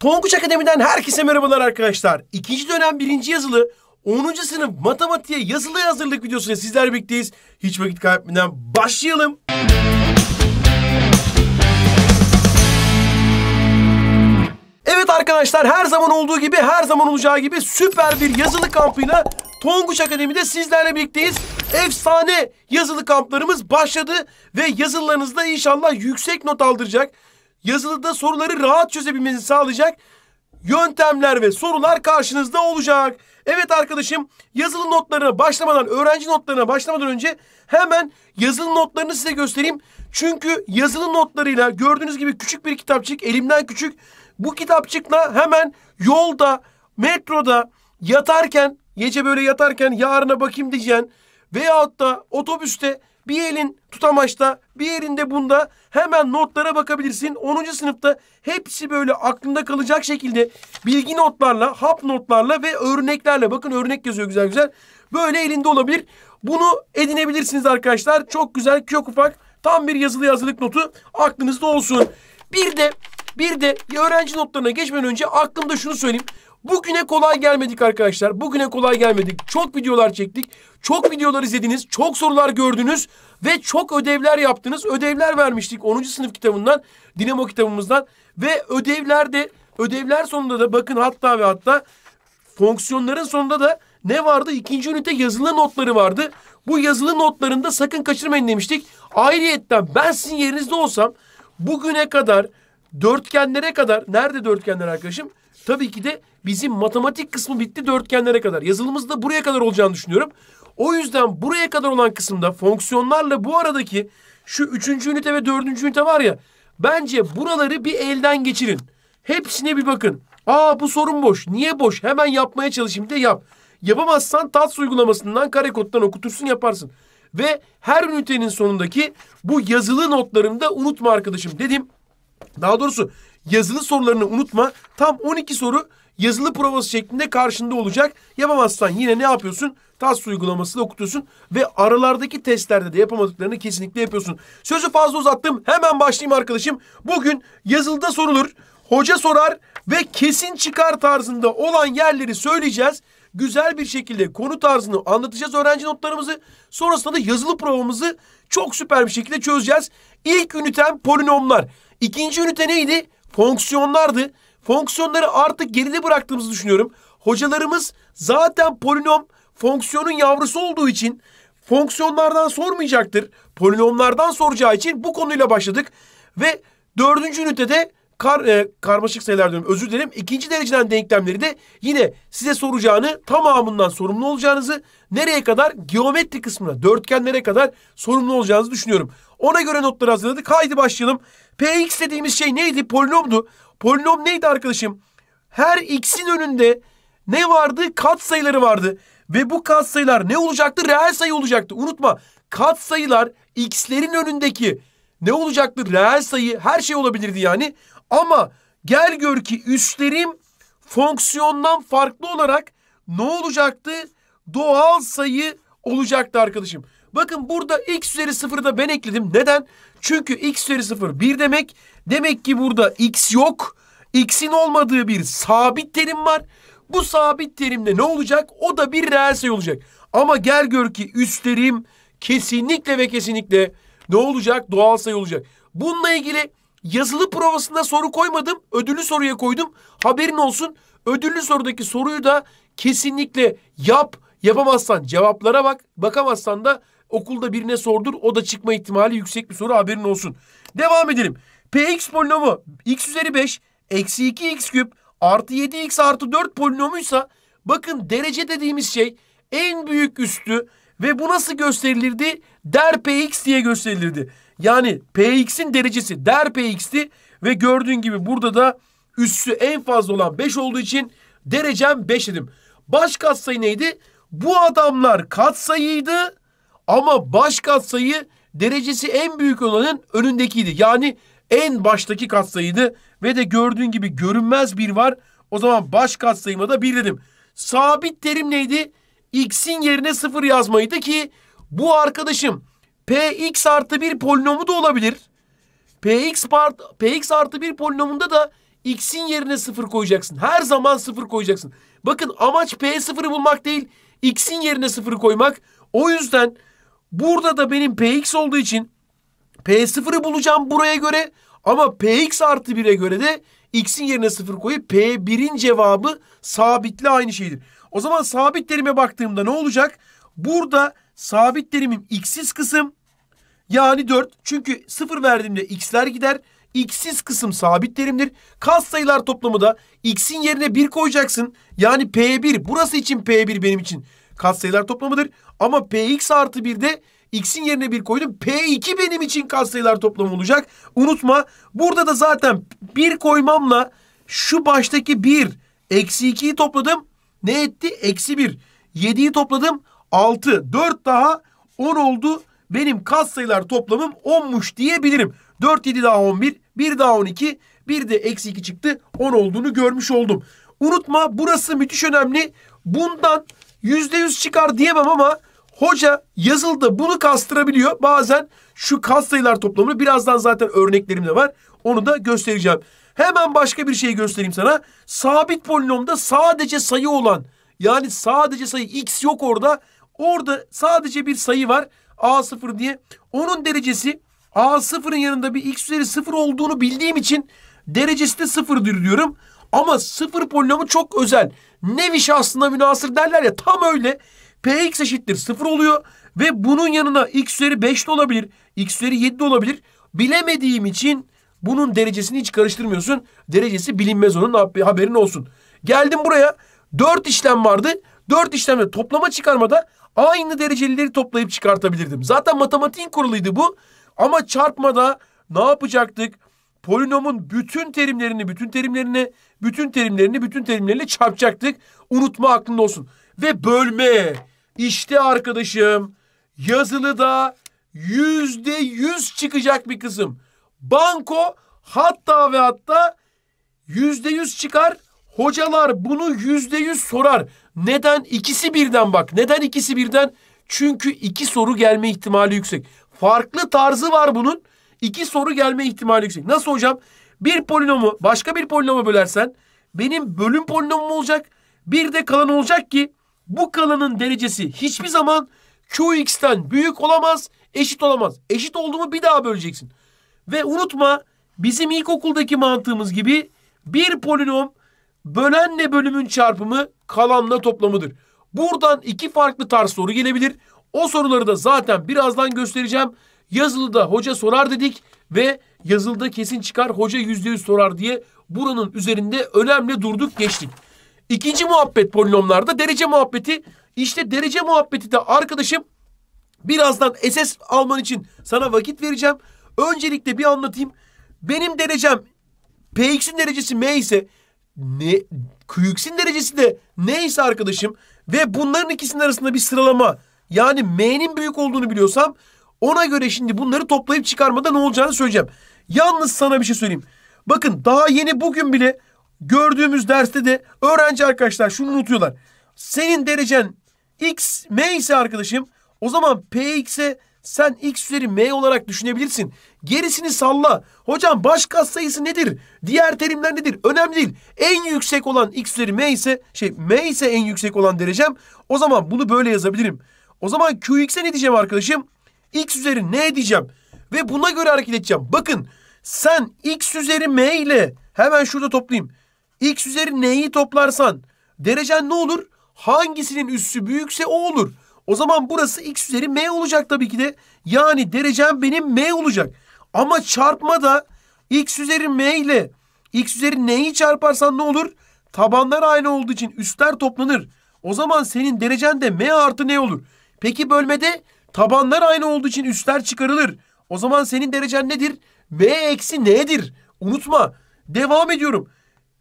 Tonguç Akademi'den herkese merhabalar arkadaşlar. İkinci dönem birinci yazılı 10. sınıf matematiğe yazılı hazırlık videosuyla sizler birlikteyiz. Hiç vakit kaybetmeden başlayalım. Evet arkadaşlar her zaman olduğu gibi her zaman olacağı gibi süper bir yazılı kampıyla Tonguç Akademi'de sizlerle birlikteyiz. Efsane yazılı kamplarımız başladı ve yazılılarınızda inşallah yüksek not aldıracak yazılıda soruları rahat çözebilmenizi sağlayacak yöntemler ve sorular karşınızda olacak. Evet arkadaşım yazılı notlarına başlamadan, öğrenci notlarına başlamadan önce hemen yazılı notlarını size göstereyim. Çünkü yazılı notlarıyla gördüğünüz gibi küçük bir kitapçık, elimden küçük. Bu kitapçıkla hemen yolda, metroda, yatarken, gece böyle yatarken yarına bakayım diyeceğin veyahut da otobüste bir elin tutamaçta, bir elinde bunda hemen notlara bakabilirsin. 10. sınıfta hepsi böyle aklında kalacak şekilde bilgi notlarla, hap notlarla ve örneklerle. Bakın örnek yazıyor güzel güzel. Böyle elinde olabilir. Bunu edinebilirsiniz arkadaşlar. Çok güzel, çok ufak. Tam bir yazılı yazılık notu aklınızda olsun. Bir de bir de öğrenci notlarına geçmeden önce aklımda şunu söyleyeyim. Bugüne kolay gelmedik arkadaşlar. Bugüne kolay gelmedik. Çok videolar çektik. Çok videolar izlediniz. Çok sorular gördünüz. Ve çok ödevler yaptınız. Ödevler vermiştik 10. sınıf kitabından. Dinamo kitabımızdan. Ve ödevlerde ödevler sonunda da bakın hatta ve hatta fonksiyonların sonunda da ne vardı? İkinci ünite yazılı notları vardı. Bu yazılı notlarında sakın kaçırmayın demiştik. Ayrıyetten ben sizin yerinizde olsam bugüne kadar dörtgenlere kadar nerede dörtgenler arkadaşım? Tabii ki de bizim matematik kısmı bitti dörtgenlere kadar. Yazılımızda buraya kadar olacağını düşünüyorum. O yüzden buraya kadar olan kısımda fonksiyonlarla bu aradaki şu üçüncü ünite ve dördüncü ünite var ya. Bence buraları bir elden geçirin. Hepsine bir bakın. Aa bu sorun boş. Niye boş? Hemen yapmaya çalışayım de yap. Yapamazsan TATS uygulamasından karekoddan okutursun yaparsın. Ve her ünitenin sonundaki bu yazılı notlarını da unutma arkadaşım dedim. Daha doğrusu yazılı sorularını unutma. Tam 12 soru yazılı provası şeklinde karşında olacak. Yapamazsan yine ne yapıyorsun? TAS uygulamasını okutuyorsun ve aralardaki testlerde de yapamadıklarını kesinlikle yapıyorsun. Sözü fazla uzattım. Hemen başlayayım arkadaşım. Bugün yazılıda sorulur, hoca sorar ve kesin çıkar tarzında olan yerleri söyleyeceğiz. Güzel bir şekilde konu tarzını anlatacağız öğrenci notlarımızı. Sonrasında da yazılı provamızı çok süper bir şekilde çözeceğiz. İlk ünitem polinomlar. İkinci ünite neydi? Fonksiyonlardı. Fonksiyonları artık geride bıraktığımızı düşünüyorum. Hocalarımız zaten polinom fonksiyonun yavrusu olduğu için fonksiyonlardan sormayacaktır. Polinomlardan soracağı için bu konuyla başladık. Ve dördüncü ünitede kar, e, karmaşık sayılar diyorum özür dilerim. İkinci dereceden denklemleri de yine size soracağını tamamından sorumlu olacağınızı nereye kadar geometri kısmına dörtgenlere kadar sorumlu olacağınızı düşünüyorum. Ona göre notları hazırladık. Haydi başlayalım. Px dediğimiz şey neydi? Polinomdu. Polinom neydi arkadaşım? Her x'in önünde ne vardı? Kat sayıları vardı. Ve bu kat sayılar ne olacaktı? Reel sayı olacaktı. Unutma kat sayılar x'lerin önündeki ne olacaktı? Reel sayı her şey olabilirdi yani. Ama gel gör ki üstlerim fonksiyondan farklı olarak ne olacaktı? Doğal sayı olacaktı arkadaşım. Bakın burada x üzeri sıfırı da ben ekledim. Neden? Çünkü x üzeri 0 1 demek. Demek ki burada x yok. X'in olmadığı bir sabit terim var. Bu sabit terimde ne olacak? O da bir reel sayı olacak. Ama gel gör ki üst terim kesinlikle ve kesinlikle ne olacak? Doğal sayı olacak. Bununla ilgili yazılı provasında soru koymadım. Ödüllü soruya koydum. Haberin olsun. Ödüllü sorudaki soruyu da kesinlikle yap. Yapamazsan cevaplara bak. Bakamazsan da Okulda birine sordur. O da çıkma ihtimali yüksek bir soru haberin olsun. Devam edelim. Px polinomu x üzeri 5 eksi 2x küp artı 7x artı 4 polinomuysa bakın derece dediğimiz şey en büyük üstü ve bu nasıl gösterilirdi? Der px diye gösterilirdi. Yani px'in derecesi der px'ti ve gördüğün gibi burada da üssü en fazla olan 5 olduğu için derecem 5 dedim. Baş katsayı neydi? Bu adamlar katsayıydı ama baş katsayı derecesi en büyük olanın önündekiydi. Yani en baştaki katsayıydı ve de gördüğün gibi görünmez bir var. O zaman baş katsayıma da bir dedim. Sabit terim neydi? X'in yerine sıfır yazmaydı ki bu arkadaşım Px artı bir polinomu da olabilir. Px, part, Px artı bir polinomunda da X'in yerine sıfır koyacaksın. Her zaman sıfır koyacaksın. Bakın amaç P sıfırı bulmak değil. X'in yerine sıfırı koymak. O yüzden Burada da benim px olduğu için p0'ı bulacağım buraya göre ama px artı 1'e göre de x'in yerine 0 koyup p1'in cevabı sabitle aynı şeydir. O zaman sabit terime baktığımda ne olacak? Burada sabit terimim x'siz kısım yani 4. Çünkü 0 verdiğimde x'ler gider. X'siz kısım sabit terimdir. Kas sayılar toplamı da x'in yerine 1 koyacaksın. Yani P1 burası için P1 benim için katsayılar toplamıdır. Ama px artı 1 de x'in yerine 1 koydum. p2 benim için katsayılar toplamı olacak. Unutma burada da zaten 1 koymamla şu baştaki 1 eksi 2'yi topladım. Ne etti? Eksi 1. 7'yi topladım. 6. 4 daha 10 oldu. Benim katsayılar toplamım 10'muş diyebilirim. 4 7 daha 11, 1 daha 12, 1 de eksi 2 çıktı. 10 olduğunu görmüş oldum. Unutma burası müthiş önemli. Bundan yüzde yüz çıkar diyemem ama hoca yazıldı bunu kastırabiliyor. Bazen şu kas sayılar toplamını birazdan zaten örneklerim de var. Onu da göstereceğim. Hemen başka bir şey göstereyim sana. Sabit polinomda sadece sayı olan yani sadece sayı x yok orada. Orada sadece bir sayı var. A0 diye. Onun derecesi A0'ın yanında bir x üzeri 0 olduğunu bildiğim için derecesi de 0'dır diyorum. Ama sıfır polinomu çok özel. Nevi aslında münasır derler ya tam öyle. Px eşittir sıfır oluyor ve bunun yanına x üzeri 5 de olabilir, x üzeri 7 de olabilir. Bilemediğim için bunun derecesini hiç karıştırmıyorsun. Derecesi bilinmez onun haberin olsun. Geldim buraya. 4 işlem vardı. 4 işlemle toplama çıkarmada aynı derecelileri toplayıp çıkartabilirdim. Zaten matematiğin kuruluydu bu. Ama çarpmada ne yapacaktık? Polinomun bütün terimlerini, bütün terimlerini bütün terimlerini bütün terimleriyle çarpacaktık. Unutma aklında olsun. Ve bölme. İşte arkadaşım yazılıda yüzde yüz çıkacak bir kısım. Banko hatta ve hatta yüzde yüz çıkar. Hocalar bunu yüzde yüz sorar. Neden? ikisi birden bak. Neden ikisi birden? Çünkü iki soru gelme ihtimali yüksek. Farklı tarzı var bunun. İki soru gelme ihtimali yüksek. Nasıl hocam? Bir polinomu başka bir polinoma bölersen benim bölüm polinomum olacak. Bir de kalan olacak ki bu kalanın derecesi hiçbir zaman Qx'ten büyük olamaz, eşit olamaz. Eşit olduğumu bir daha böleceksin. Ve unutma bizim ilkokuldaki mantığımız gibi bir polinom bölenle bölümün çarpımı kalanla toplamıdır. Buradan iki farklı tarz soru gelebilir. O soruları da zaten birazdan göstereceğim. Yazılıda hoca sorar dedik ve yazılda kesin çıkar hoca yüzde yüz sorar diye buranın üzerinde önemli durduk geçtik. İkinci muhabbet polinomlarda derece muhabbeti. İşte derece muhabbeti de arkadaşım birazdan SS alman için sana vakit vereceğim. Öncelikle bir anlatayım. Benim derecem Px'in derecesi M ise ne, Qx'in derecesi de ne ise arkadaşım ve bunların ikisinin arasında bir sıralama yani M'nin büyük olduğunu biliyorsam ona göre şimdi bunları toplayıp çıkarmada ne olacağını söyleyeceğim. Yalnız sana bir şey söyleyeyim. Bakın daha yeni bugün bile gördüğümüz derste de öğrenci arkadaşlar şunu unutuyorlar. Senin derecen x, m ise arkadaşım o zaman px'e sen x üzeri m olarak düşünebilirsin. Gerisini salla. Hocam başka sayısı nedir? Diğer terimler nedir? Önemli değil. En yüksek olan x üzeri m ise şey m ise en yüksek olan derecem. O zaman bunu böyle yazabilirim. O zaman qx'e ne diyeceğim arkadaşım? X üzeri ne diyeceğim. Ve buna göre hareket edeceğim. Bakın sen X üzeri M ile hemen şurada toplayayım. X üzeri N'yi toplarsan derecen ne olur? Hangisinin üssü büyükse o olur. O zaman burası X üzeri M olacak tabii ki de. Yani derecen benim M olacak. Ama çarpma da X üzeri M ile X üzeri N'yi çarparsan ne olur? Tabanlar aynı olduğu için üstler toplanır. O zaman senin derecen de M artı ne olur? Peki bölmede Tabanlar aynı olduğu için üstler çıkarılır. O zaman senin derecen nedir? B eksi N'dir. Unutma. Devam ediyorum.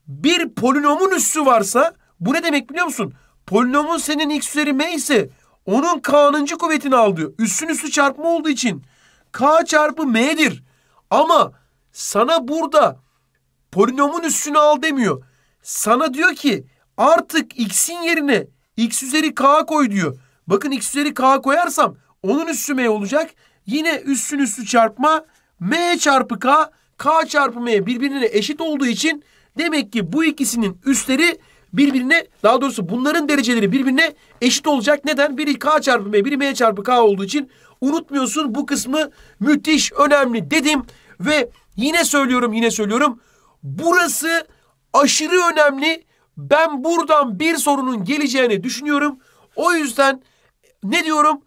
Bir polinomun üssü varsa bu ne demek biliyor musun? Polinomun senin x üzeri m ise onun k'nıncı kuvvetini al Üssün üssü çarpma olduğu için k çarpı m'dir. Ama sana burada polinomun üssünü al demiyor. Sana diyor ki artık x'in yerine x üzeri k koy diyor. Bakın x üzeri k koyarsam onun üssü m olacak. Yine üssün üssü çarpma m çarpı k, k çarpı m birbirine eşit olduğu için demek ki bu ikisinin üstleri birbirine daha doğrusu bunların dereceleri birbirine eşit olacak. Neden? Biri k çarpı m, biri m çarpı k olduğu için unutmuyorsun bu kısmı müthiş önemli dedim ve yine söylüyorum yine söylüyorum. Burası aşırı önemli. Ben buradan bir sorunun geleceğini düşünüyorum. O yüzden ne diyorum?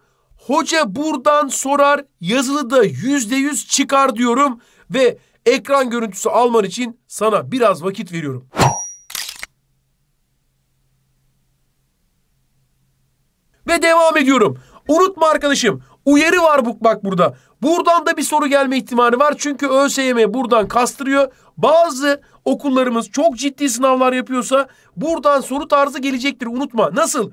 Hoca buradan sorar yazılıda yüzde yüz çıkar diyorum ve ekran görüntüsü alman için sana biraz vakit veriyorum. Ve devam ediyorum. Unutma arkadaşım uyarı var bu, bak burada. Buradan da bir soru gelme ihtimali var. Çünkü ÖSYM buradan kastırıyor. Bazı okullarımız çok ciddi sınavlar yapıyorsa buradan soru tarzı gelecektir. Unutma. Nasıl?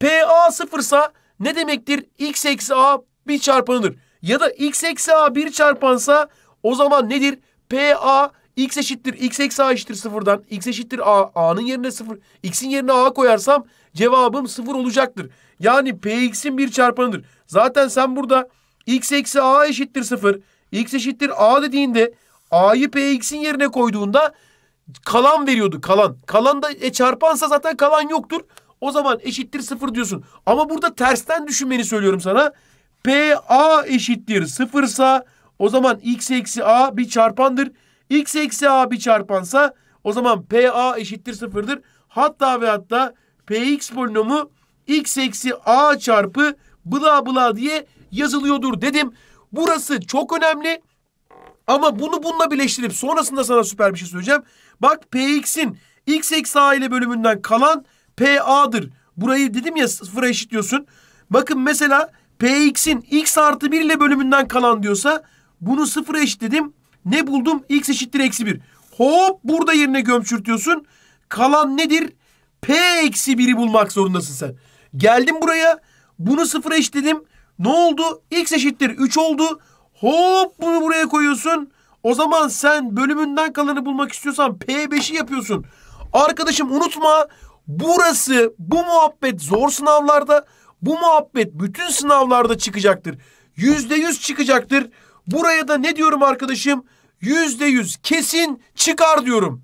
PA sıfırsa ne demektir? X eksi A bir çarpanıdır. Ya da X eksi A bir çarpansa o zaman nedir? P a X eşittir. X eksi A eşittir sıfırdan. X eşittir A. A'nın yerine sıfır. X'in yerine A koyarsam cevabım sıfır olacaktır. Yani p x'in bir çarpanıdır. Zaten sen burada X eksi A eşittir sıfır. X eşittir A dediğinde A'yı p x'in yerine koyduğunda kalan veriyordu kalan. Kalan da e, çarpansa zaten kalan yoktur. O zaman eşittir sıfır diyorsun. Ama burada tersten düşünmeni söylüyorum sana. PA eşittir sıfırsa o zaman x eksi a bir çarpandır. x eksi a bir çarpansa o zaman PA eşittir sıfırdır. Hatta ve hatta PX polinomu x eksi a çarpı bla bla diye yazılıyordur dedim. Burası çok önemli. Ama bunu bununla birleştirip sonrasında sana süper bir şey söyleyeceğim. Bak px'in x eksi a ile bölümünden kalan PA'dır. Burayı dedim ya sıfıra eşitliyorsun. Bakın mesela PX'in X artı 1 ile bölümünden kalan diyorsa bunu sıfıra eşitledim. Ne buldum? X eşittir eksi 1. Hop burada yerine gömçürtüyorsun. Kalan nedir? P eksi 1'i bulmak zorundasın sen. Geldim buraya. Bunu sıfıra eşitledim. Ne oldu? X eşittir 3 oldu. Hop bunu buraya koyuyorsun. O zaman sen bölümünden kalanı bulmak istiyorsan P5'i yapıyorsun. Arkadaşım unutma Burası bu muhabbet zor sınavlarda bu muhabbet bütün sınavlarda çıkacaktır. Yüzde yüz çıkacaktır. Buraya da ne diyorum arkadaşım? Yüzde yüz kesin çıkar diyorum.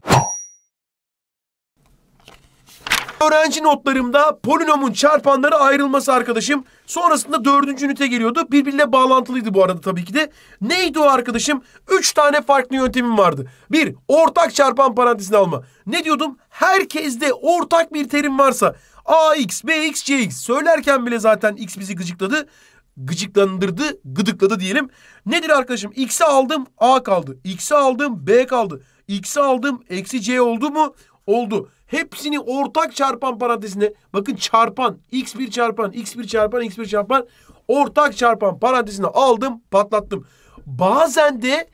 Öğrenci notlarımda polinomun çarpanları ayrılması arkadaşım. Sonrasında dördüncü ünite geliyordu. Birbiriyle bağlantılıydı bu arada tabii ki de. Neydi o arkadaşım? Üç tane farklı yöntemim vardı. Bir, ortak çarpan parantezini alma. Ne diyordum? Herkeste ortak bir terim varsa AX, BX, CX söylerken bile zaten X bizi gıcıkladı gıcıklandırdı, gıdıkladı diyelim. Nedir arkadaşım? X'i aldım, A kaldı. X'i aldım, B kaldı. X'i aldım, eksi C oldu mu? Oldu. Hepsini ortak çarpan parantezine bakın çarpan x1 çarpan x1 çarpan x1 çarpan ortak çarpan parantezine aldım patlattım. Bazen de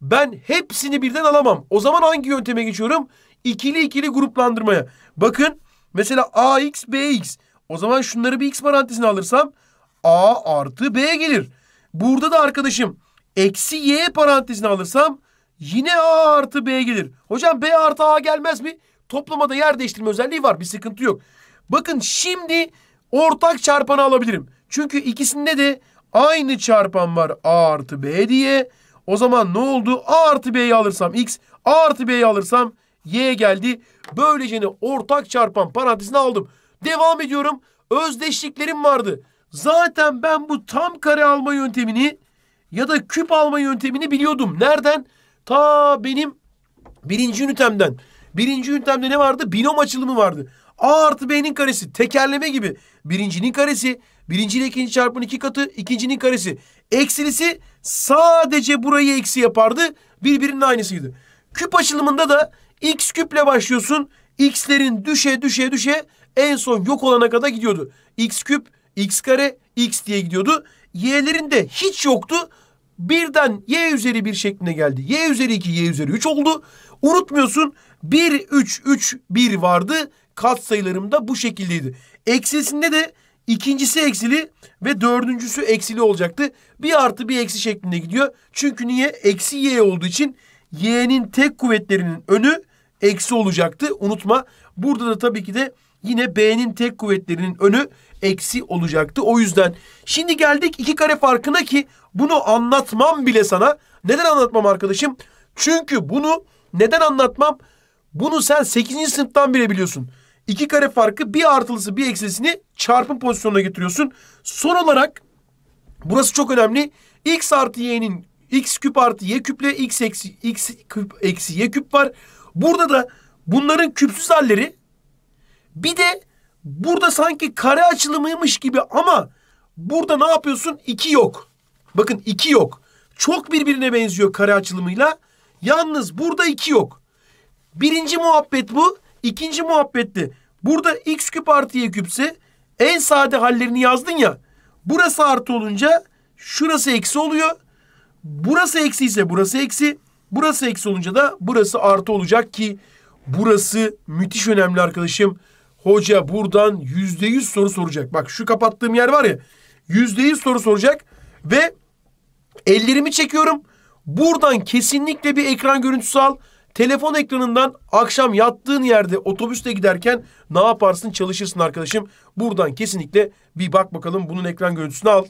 ben hepsini birden alamam. O zaman hangi yönteme geçiyorum? İkili ikili gruplandırmaya. Bakın mesela ax bx. O zaman şunları bir x parantezine alırsam a artı b gelir. Burada da arkadaşım eksi y parantezine alırsam yine a artı b gelir. Hocam b artı a gelmez mi? Toplamada yer değiştirme özelliği var. Bir sıkıntı yok. Bakın şimdi ortak çarpanı alabilirim. Çünkü ikisinde de aynı çarpan var A artı B diye. O zaman ne oldu? A artı B'yi alırsam X, A artı B'yi alırsam Y geldi. Böylece ne? Ortak çarpan parantezine aldım. Devam ediyorum. Özdeşliklerim vardı. Zaten ben bu tam kare alma yöntemini ya da küp alma yöntemini biliyordum. Nereden? Ta benim birinci ünitemden. Birinci yöntemde ne vardı? Binom açılımı vardı. A artı B'nin karesi tekerleme gibi. Birincinin karesi, birinci ile ikinci çarpın iki katı, ikincinin karesi. Eksilisi sadece burayı eksi yapardı. Birbirinin aynısıydı. Küp açılımında da x küple başlıyorsun. X'lerin düşe düşe düşe en son yok olana kadar gidiyordu. X küp, x kare, x diye gidiyordu. Y'lerin de hiç yoktu. Birden y üzeri bir şeklinde geldi. Y üzeri 2, y üzeri 3 oldu. Unutmuyorsun 1, 3, 3, 1 vardı. Kat sayılarım da bu şekildeydi. Eksisinde de ikincisi eksili ve dördüncüsü eksili olacaktı. Bir artı bir eksi şeklinde gidiyor. Çünkü niye? Eksi y olduğu için y'nin tek kuvvetlerinin önü eksi olacaktı. Unutma. Burada da tabii ki de yine b'nin tek kuvvetlerinin önü eksi olacaktı. O yüzden şimdi geldik iki kare farkına ki bunu anlatmam bile sana. Neden anlatmam arkadaşım? Çünkü bunu neden anlatmam? Bunu sen 8. sınıftan bile biliyorsun. İki kare farkı bir artılısı bir eksilisini çarpım pozisyonuna getiriyorsun. Son olarak burası çok önemli. X artı y'nin x küp artı y küple x eksi, x küp eksi y küp var. Burada da bunların küpsüz halleri bir de burada sanki kare açılımıymış gibi ama burada ne yapıyorsun? 2 yok. Bakın 2 yok. Çok birbirine benziyor kare açılımıyla. Yalnız burada 2 yok. Birinci muhabbet bu. İkinci muhabbetti. Burada x küp artı y küpse en sade hallerini yazdın ya. Burası artı olunca şurası eksi oluyor. Burası eksi ise burası eksi. Burası eksi olunca da burası artı olacak ki burası müthiş önemli arkadaşım. Hoca buradan yüzde yüz soru soracak. Bak şu kapattığım yer var ya yüzde yüz soru soracak ve ellerimi çekiyorum. Buradan kesinlikle bir ekran görüntüsü al. Telefon ekranından akşam yattığın yerde otobüste giderken ne yaparsın çalışırsın arkadaşım. Buradan kesinlikle bir bak bakalım bunun ekran görüntüsünü al.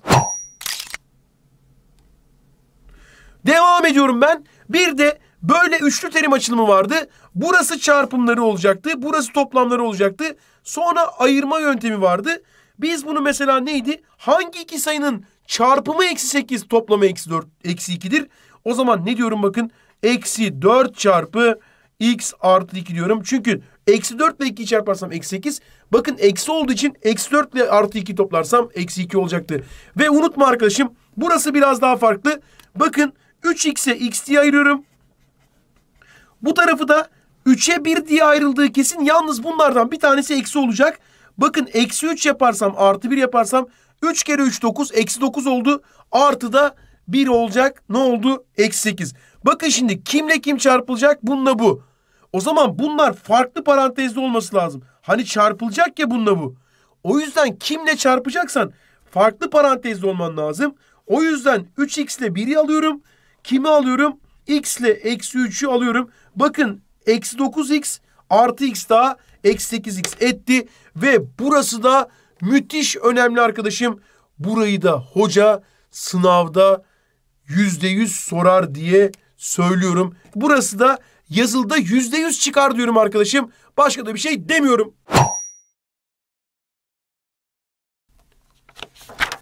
Devam ediyorum ben. Bir de böyle üçlü terim açılımı vardı. Burası çarpımları olacaktı. Burası toplamları olacaktı. Sonra ayırma yöntemi vardı. Biz bunu mesela neydi? Hangi iki sayının çarpımı eksi sekiz toplamı eksi dört eksi ikidir? O zaman ne diyorum bakın. Eksi 4 çarpı x artı 2 diyorum. Çünkü eksi 4 ile 2'yi çarparsam eksi 8. Bakın eksi olduğu için eksi 4 ile artı 2 toplarsam eksi 2 olacaktı. Ve unutma arkadaşım burası biraz daha farklı. Bakın 3x'e x diye ayırıyorum. Bu tarafı da 3'e 1 diye ayrıldığı kesin. Yalnız bunlardan bir tanesi eksi olacak. Bakın eksi 3 yaparsam artı 1 yaparsam 3 kere 3 9 eksi 9 oldu. Artı da 1 olacak. Ne oldu? Eksi 8. Bakın şimdi kimle kim çarpılacak? Bununla bu. O zaman bunlar farklı parantezde olması lazım. Hani çarpılacak ya bununla bu. O yüzden kimle çarpacaksan farklı parantezde olman lazım. O yüzden 3x ile 1'i alıyorum. Kimi alıyorum? x ile eksi 3'ü alıyorum. Bakın eksi 9x artı x daha eksi 8x etti. Ve burası da müthiş önemli arkadaşım. Burayı da hoca sınavda yüzde yüz sorar diye söylüyorum. Burası da yazılıda yüzde yüz çıkar diyorum arkadaşım. Başka da bir şey demiyorum.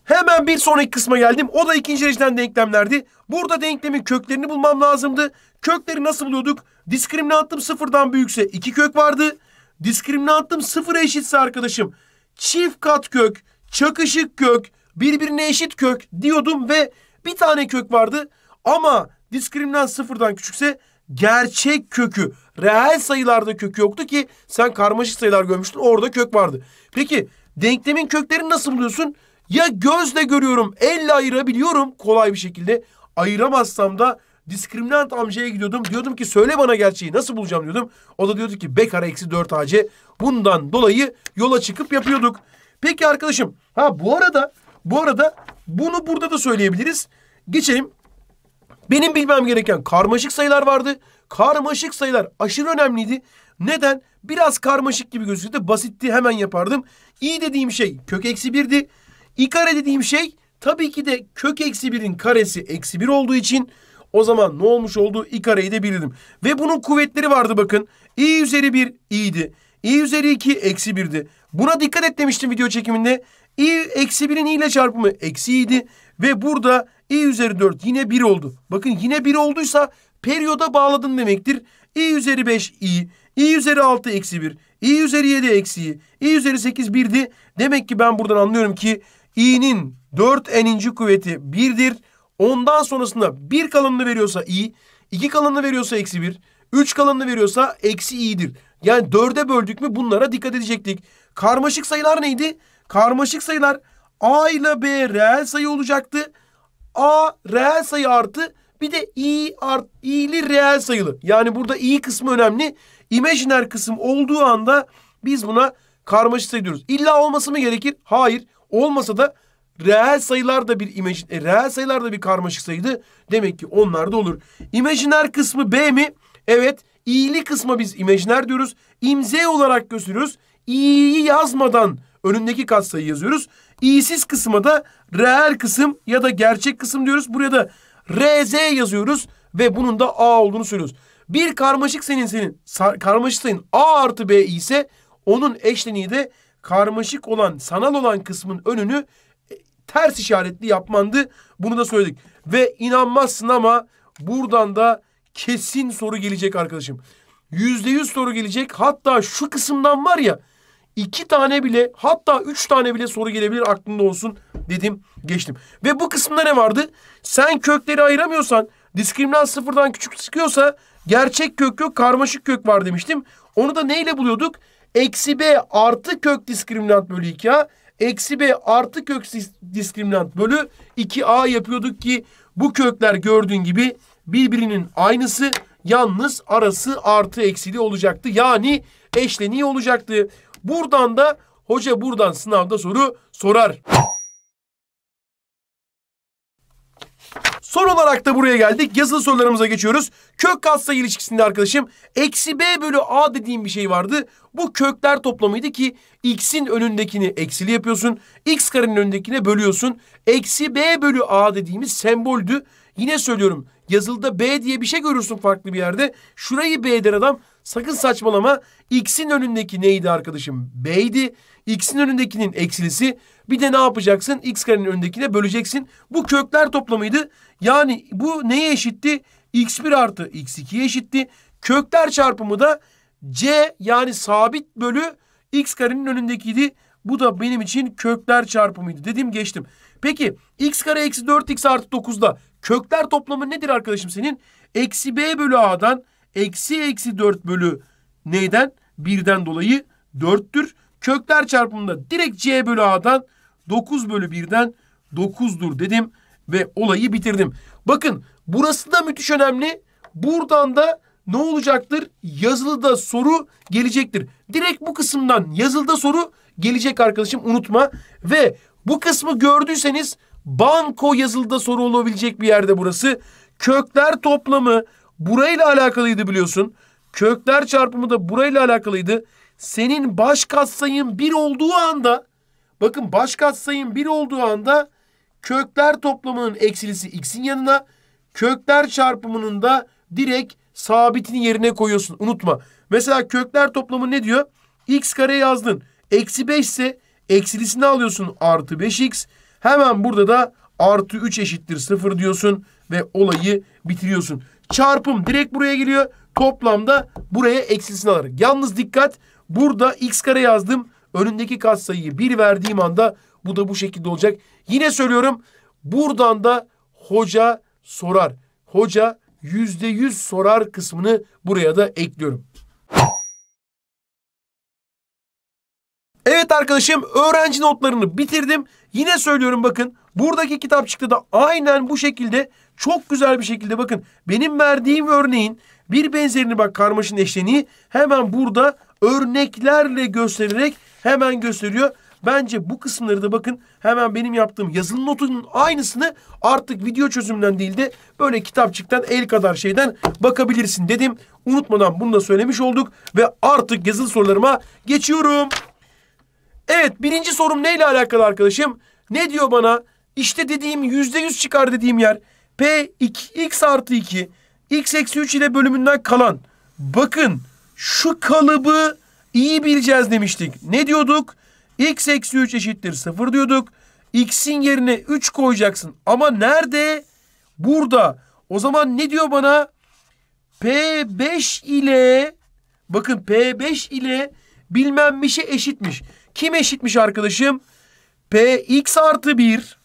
Hemen bir sonraki kısma geldim. O da ikinci dereceden denklemlerdi. Burada denklemin köklerini bulmam lazımdı. Kökleri nasıl buluyorduk? Diskriminantım sıfırdan büyükse iki kök vardı. Diskriminantım sıfıra eşitse arkadaşım çift kat kök, çakışık kök, birbirine eşit kök diyordum ve bir tane kök vardı. Ama diskriminant sıfırdan küçükse gerçek kökü reel sayılarda kökü yoktu ki sen karmaşık sayılar görmüştün orada kök vardı. Peki denklemin köklerini nasıl buluyorsun? Ya gözle görüyorum elle ayırabiliyorum kolay bir şekilde ayıramazsam da diskriminant amcaya gidiyordum. Diyordum ki söyle bana gerçeği nasıl bulacağım diyordum. O da diyordu ki B kare eksi 4 AC. Bundan dolayı yola çıkıp yapıyorduk. Peki arkadaşım ha bu arada bu arada bunu burada da söyleyebiliriz. Geçelim benim bilmem gereken karmaşık sayılar vardı. Karmaşık sayılar aşırı önemliydi. Neden? Biraz karmaşık gibi gözüküyordu. Basitti hemen yapardım. İ dediğim şey kök eksi birdi. İ kare dediğim şey tabii ki de kök eksi birin karesi eksi bir olduğu için o zaman ne olmuş oldu? İ kareyi de bilirdim. Ve bunun kuvvetleri vardı bakın. İ üzeri bir i'ydi. İ üzeri iki eksi birdi. Buna dikkat etmemiştim video çekiminde. İ eksi birin i ile çarpımı eksi idi. Ve burada e üzeri 4 yine 1 oldu. Bakın yine 1 olduysa periyoda bağladın demektir. E üzeri 5 i, i e üzeri 6 eksi 1, i e üzeri 7 eksi i, i e üzeri 8 1'di. Demek ki ben buradan anlıyorum ki i'nin 4n'inci kuvveti 1'dir. Ondan sonrasında 1 kalanını veriyorsa i, 2 kalanını veriyorsa eksi 1, 3 kalanını veriyorsa eksi i'dir. Yani 4'e böldük mü bunlara dikkat edecektik. Karmaşık sayılar neydi? Karmaşık sayılar A ile B reel sayı olacaktı. A reel sayı artı bir de i art i'li reel sayılı. Yani burada i kısmı önemli. İmajiner kısım olduğu anda biz buna karmaşık sayı diyoruz. İlla olması mı gerekir? Hayır. Olmasa da reel sayılar da bir imaj e, reel sayılar da bir karmaşık sayıydı. Demek ki onlar da olur. İmajiner kısmı B mi? Evet. İ'li kısma biz imajiner diyoruz. İmze olarak gösteriyoruz. İ'yi yazmadan önündeki katsayı yazıyoruz. İ'siz kısma da reel kısım ya da gerçek kısım diyoruz. Buraya da RZ yazıyoruz ve bunun da A olduğunu söylüyoruz. Bir karmaşık senin senin karmaşık sayın A artı B ise onun eşleniği de karmaşık olan sanal olan kısmın önünü e, ters işaretli yapmandı. Bunu da söyledik. Ve inanmazsın ama buradan da kesin soru gelecek arkadaşım. Yüzde yüz soru gelecek. Hatta şu kısımdan var ya iki tane bile hatta üç tane bile soru gelebilir aklında olsun dedim geçtim. Ve bu kısımda ne vardı? Sen kökleri ayıramıyorsan diskriminant sıfırdan küçük çıkıyorsa gerçek kök yok karmaşık kök var demiştim. Onu da neyle buluyorduk? Eksi b artı kök diskriminant bölü 2a. Eksi b artı kök diskriminant bölü 2a yapıyorduk ki bu kökler gördüğün gibi birbirinin aynısı. Yalnız arası artı eksili olacaktı. Yani eşleniği olacaktı. Buradan da hoca buradan sınavda soru sorar. Son olarak da buraya geldik. Yazılı sorularımıza geçiyoruz. Kök katsayı ilişkisinde arkadaşım eksi b bölü a dediğim bir şey vardı. Bu kökler toplamıydı ki x'in önündekini eksili yapıyorsun. x karenin önündekine bölüyorsun. Eksi b bölü a dediğimiz semboldü. Yine söylüyorum yazılıda b diye bir şey görürsün farklı bir yerde. Şurayı b der adam Sakın saçmalama. X'in önündeki neydi arkadaşım? B'ydi. X'in önündekinin eksilisi. Bir de ne yapacaksın? X karenin önündekine böleceksin. Bu kökler toplamıydı. Yani bu neye eşitti? X1 artı X2'ye eşitti. Kökler çarpımı da C yani sabit bölü X karenin önündekiydi. Bu da benim için kökler çarpımıydı. Dedim geçtim. Peki x kare eksi 4x artı 9'da kökler toplamı nedir arkadaşım senin? Eksi b bölü a'dan eksi eksi 4 bölü neyden? birden dolayı 4'tür. Kökler çarpımında direkt C bölü A'dan 9 bölü 1'den 9'dur dedim ve olayı bitirdim. Bakın burası da müthiş önemli. Buradan da ne olacaktır? Yazılıda soru gelecektir. Direkt bu kısımdan yazılıda soru gelecek arkadaşım unutma. Ve bu kısmı gördüyseniz banko yazılıda soru olabilecek bir yerde burası. Kökler toplamı burayla alakalıydı biliyorsun. Kökler çarpımı da burayla alakalıydı. Senin baş katsayın bir olduğu anda bakın baş katsayın bir olduğu anda kökler toplamının eksilisi x'in yanına kökler çarpımının da direkt sabitini yerine koyuyorsun. Unutma. Mesela kökler toplamı ne diyor? x kare yazdın. Eksi 5 ise eksilisini alıyorsun artı 5x. Hemen burada da artı 3 eşittir 0 diyorsun ve olayı bitiriyorsun çarpım direkt buraya geliyor. Toplamda buraya eksisini alarak. Yalnız dikkat burada x kare yazdım. Önündeki katsayıyı 1 verdiğim anda bu da bu şekilde olacak. Yine söylüyorum buradan da hoca sorar. Hoca yüzde yüz sorar kısmını buraya da ekliyorum. Evet arkadaşım öğrenci notlarını bitirdim. Yine söylüyorum bakın buradaki kitapçıkta da aynen bu şekilde çok güzel bir şekilde bakın benim verdiğim örneğin bir benzerini bak karmaşın eşleniği hemen burada örneklerle göstererek hemen gösteriyor. Bence bu kısımları da bakın hemen benim yaptığım yazılı notunun aynısını artık video çözümünden değil de böyle kitapçıktan el kadar şeyden bakabilirsin dedim. Unutmadan bunu da söylemiş olduk ve artık yazılı sorularıma geçiyorum. Evet birinci sorum neyle alakalı arkadaşım? Ne diyor bana? İşte dediğim yüzde yüz çıkar dediğim yer. P iki x artı 2 x eksi 3 ile bölümünden kalan. Bakın şu kalıbı iyi bileceğiz demiştik. Ne diyorduk? x eksi 3 eşittir 0 diyorduk. x'in yerine 3 koyacaksın. Ama nerede? Burada. O zaman ne diyor bana? P5 ile bakın P5 ile bilmem bir mişe eşitmiş. Kim eşitmiş arkadaşım? P x artı 1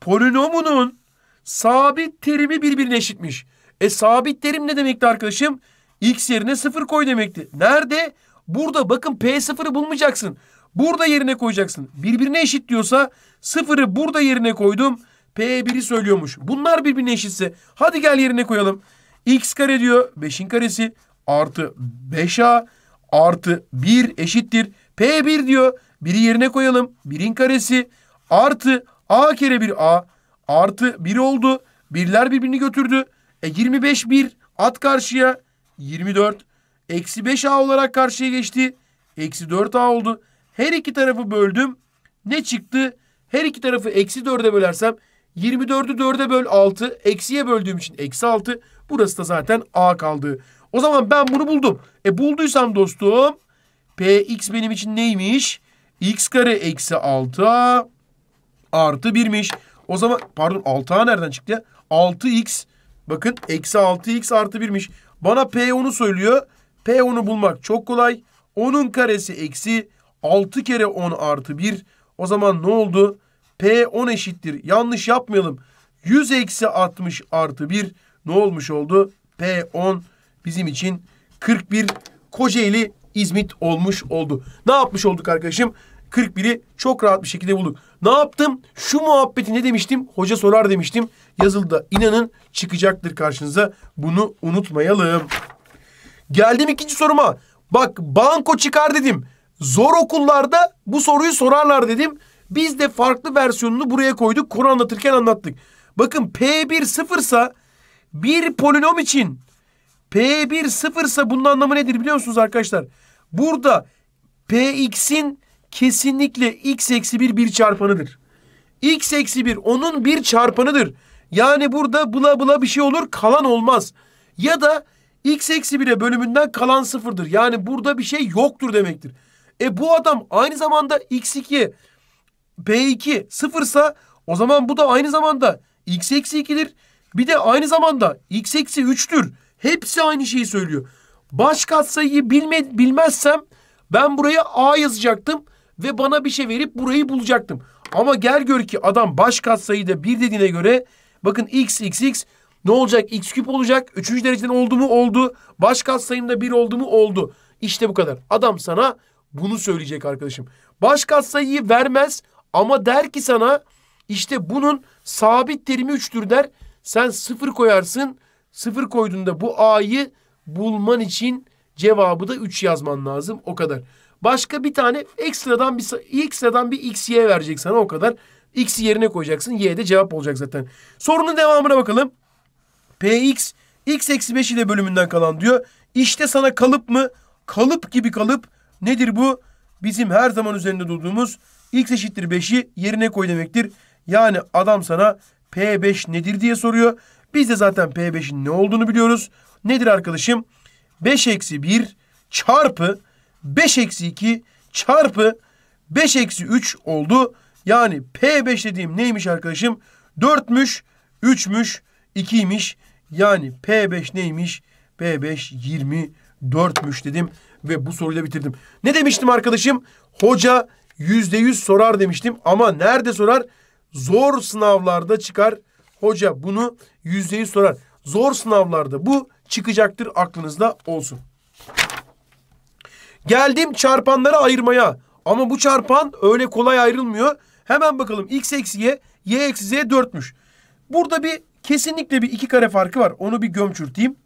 polinomunun sabit terimi birbirine eşitmiş. E sabit terim ne demekti arkadaşım? X yerine 0 koy demekti. Nerede? Burada bakın P0'ı bulmayacaksın. Burada yerine koyacaksın. Birbirine eşit diyorsa 0'ı burada yerine koydum. P1'i söylüyormuş. Bunlar birbirine eşitse. Hadi gel yerine koyalım. X kare diyor. 5'in karesi artı 5A artı 1 eşittir. P1 diyor. Biri yerine koyalım. Birin karesi artı A kere bir A artı 1 oldu. Birler birbirini götürdü. E 25 1 at karşıya 24. Eksi 5A olarak karşıya geçti. Eksi 4A oldu. Her iki tarafı böldüm. Ne çıktı? Her iki tarafı eksi 4'e bölersem 24'ü 4'e böl 6. Eksiye böldüğüm için eksi 6. Burası da zaten A kaldı. O zaman ben bunu buldum. E bulduysam dostum Px benim için neymiş? X kare eksi 6 artı 1'miş. O zaman pardon 6 nereden çıktı ya? 6X bakın eksi 6X artı 1'miş. Bana P10'u söylüyor. P10'u bulmak çok kolay. 10'un karesi eksi 6 kere 10 artı 1. O zaman ne oldu? P10 eşittir. Yanlış yapmayalım. 100 eksi 60 artı 1 ne olmuş oldu? P10 bizim için 41 Kocaeli İzmit olmuş oldu. Ne yapmış olduk arkadaşım? 41'i çok rahat bir şekilde bulduk. Ne yaptım? Şu muhabbeti ne demiştim? Hoca sorar demiştim. Yazılıda inanın çıkacaktır karşınıza. Bunu unutmayalım. Geldim ikinci soruma. Bak banko çıkar dedim. Zor okullarda bu soruyu sorarlar dedim. Biz de farklı versiyonunu buraya koyduk. Konu anlatırken anlattık. Bakın P1 sıfırsa bir polinom için P1 sıfırsa bunun anlamı nedir biliyor musunuz arkadaşlar? Arkadaşlar. Burada px'in kesinlikle x eksi 1 bir çarpanıdır. x eksi 1 onun bir çarpanıdır. Yani burada bula bula bir şey olur kalan olmaz. Ya da x eksi 1'e bölümünden kalan sıfırdır. Yani burada bir şey yoktur demektir. E bu adam aynı zamanda x2 p2 sıfırsa o zaman bu da aynı zamanda x eksi 2'dir. Bir de aynı zamanda x eksi 3'tür. Hepsi aynı şeyi söylüyor. Baş katsayıyı bilme, bilmezsem ben buraya A yazacaktım ve bana bir şey verip burayı bulacaktım. Ama gel gör ki adam baş katsayıyı da bir dediğine göre bakın x x x ne olacak? X küp olacak. Üçüncü dereceden oldu mu? Oldu. Baş katsayımda bir oldu mu? Oldu. İşte bu kadar. Adam sana bunu söyleyecek arkadaşım. Baş katsayıyı vermez ama der ki sana işte bunun sabit terimi 3'tür der. Sen sıfır koyarsın. Sıfır koyduğunda bu a'yı bulman için cevabı da 3 yazman lazım. O kadar. Başka bir tane ekstradan bir ekstradan bir x y verecek sana o kadar. X yerine koyacaksın. Y de cevap olacak zaten. Sorunun devamına bakalım. Px x eksi 5 ile bölümünden kalan diyor. İşte sana kalıp mı? Kalıp gibi kalıp. Nedir bu? Bizim her zaman üzerinde durduğumuz x eşittir 5'i yerine koy demektir. Yani adam sana P5 nedir diye soruyor. Biz de zaten P5'in ne olduğunu biliyoruz. Nedir arkadaşım? 5 eksi 1 çarpı 5 eksi 2 çarpı 5 eksi 3 oldu. Yani P5 dediğim neymiş arkadaşım? 4'müş, 3'müş, 2'ymiş. Yani P5 neymiş? P5 24'müş dedim ve bu soruyla bitirdim. Ne demiştim arkadaşım? Hoca %100 sorar demiştim ama nerede sorar? Zor sınavlarda çıkar hoca bunu yüzde sorar. Zor sınavlarda bu çıkacaktır aklınızda olsun. Geldim çarpanları ayırmaya. Ama bu çarpan öyle kolay ayrılmıyor. Hemen bakalım x eksi y, y eksi z 4'müş. Burada bir kesinlikle bir iki kare farkı var. Onu bir gömçürteyim.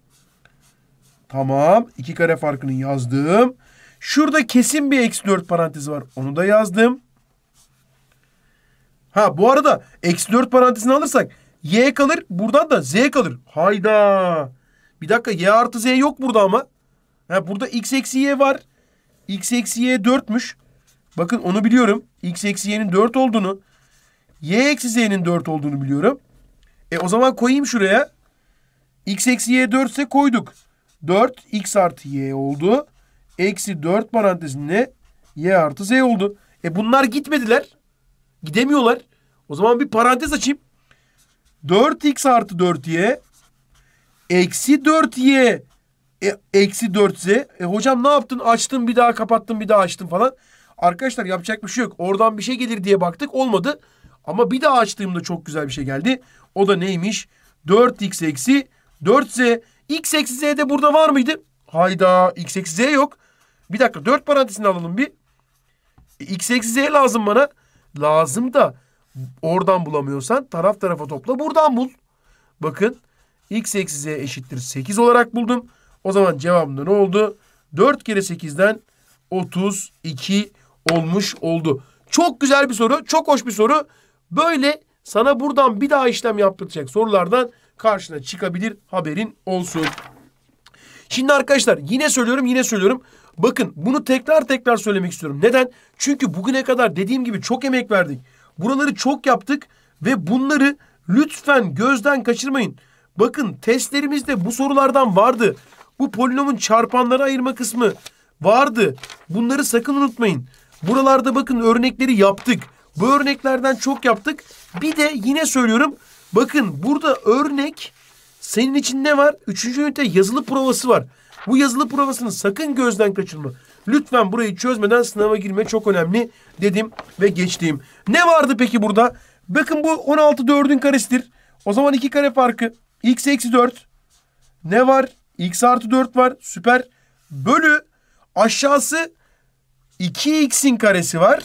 Tamam. iki kare farkını yazdım. Şurada kesin bir eksi 4 parantezi var. Onu da yazdım. Ha bu arada eksi 4 parantezini alırsak Y kalır. Buradan da Z kalır. Hayda. Bir dakika Y artı Z yok burada ama. Ha, burada X eksi Y var. X eksi Y 4'müş. Bakın onu biliyorum. X eksi Y'nin 4 olduğunu. Y eksi Z'nin 4 olduğunu biliyorum. E o zaman koyayım şuraya. X eksi Y 4 ise koyduk. 4 X artı Y oldu. Eksi 4 parantezinde Y artı Z oldu. E bunlar gitmediler. Gidemiyorlar. O zaman bir parantez açayım. 4x artı 4y eksi 4y e, eksi 4z. E, hocam ne yaptın? Açtın bir daha kapattın bir daha açtın falan. Arkadaşlar yapacak bir şey yok. Oradan bir şey gelir diye baktık olmadı. Ama bir daha açtığımda çok güzel bir şey geldi. O da neymiş? 4x eksi 4z. x eksi z de burada var mıydı? Hayda x eksi z yok. Bir dakika 4 parantezini alalım bir. E, x eksi z lazım bana. Lazım da Oradan bulamıyorsan taraf tarafa topla buradan bul. Bakın x eksi z eşittir 8 olarak buldum. O zaman cevabımda ne oldu? 4 kere 8'den 32 olmuş oldu. Çok güzel bir soru. Çok hoş bir soru. Böyle sana buradan bir daha işlem yaptıracak sorulardan karşına çıkabilir haberin olsun. Şimdi arkadaşlar yine söylüyorum yine söylüyorum. Bakın bunu tekrar tekrar söylemek istiyorum. Neden? Çünkü bugüne kadar dediğim gibi çok emek verdik. Buraları çok yaptık ve bunları lütfen gözden kaçırmayın. Bakın testlerimizde bu sorulardan vardı. Bu polinomun çarpanları ayırma kısmı vardı. Bunları sakın unutmayın. Buralarda bakın örnekleri yaptık. Bu örneklerden çok yaptık. Bir de yine söylüyorum. Bakın burada örnek senin için ne var? Üçüncü ünite yazılı provası var. Bu yazılı provasını sakın gözden kaçırma. Lütfen burayı çözmeden sınava girme çok önemli dedim ve geçtiğim. Ne vardı peki burada? Bakın bu 16 4'ün karesidir. O zaman iki kare farkı. X eksi 4. Ne var? X artı 4 var. Süper. Bölü aşağısı 2x'in karesi var.